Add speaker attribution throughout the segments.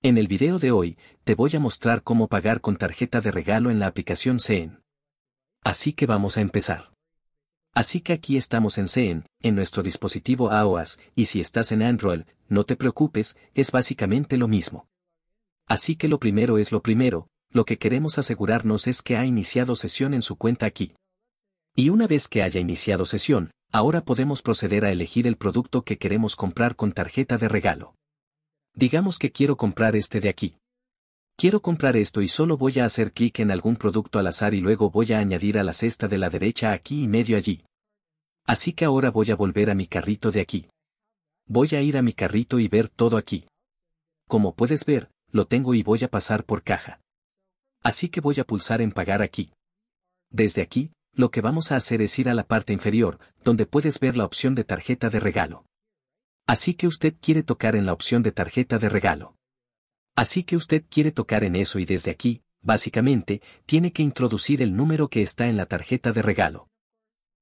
Speaker 1: En el video de hoy, te voy a mostrar cómo pagar con tarjeta de regalo en la aplicación CEN. Así que vamos a empezar. Así que aquí estamos en CEN, en nuestro dispositivo AOS, y si estás en Android, no te preocupes, es básicamente lo mismo. Así que lo primero es lo primero, lo que queremos asegurarnos es que ha iniciado sesión en su cuenta aquí. Y una vez que haya iniciado sesión, ahora podemos proceder a elegir el producto que queremos comprar con tarjeta de regalo. Digamos que quiero comprar este de aquí. Quiero comprar esto y solo voy a hacer clic en algún producto al azar y luego voy a añadir a la cesta de la derecha aquí y medio allí. Así que ahora voy a volver a mi carrito de aquí. Voy a ir a mi carrito y ver todo aquí. Como puedes ver, lo tengo y voy a pasar por caja. Así que voy a pulsar en pagar aquí. Desde aquí, lo que vamos a hacer es ir a la parte inferior, donde puedes ver la opción de tarjeta de regalo. Así que usted quiere tocar en la opción de tarjeta de regalo. Así que usted quiere tocar en eso y desde aquí, básicamente, tiene que introducir el número que está en la tarjeta de regalo.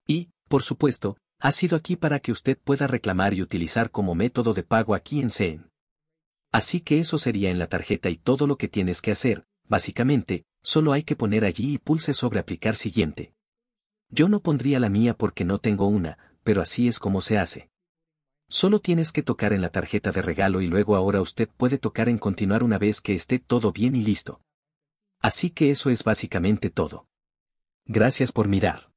Speaker 1: Y, por supuesto, ha sido aquí para que usted pueda reclamar y utilizar como método de pago aquí en CEN. Así que eso sería en la tarjeta y todo lo que tienes que hacer, básicamente, solo hay que poner allí y pulse sobre aplicar siguiente. Yo no pondría la mía porque no tengo una, pero así es como se hace. Solo tienes que tocar en la tarjeta de regalo y luego ahora usted puede tocar en continuar una vez que esté todo bien y listo. Así que eso es básicamente todo. Gracias por mirar.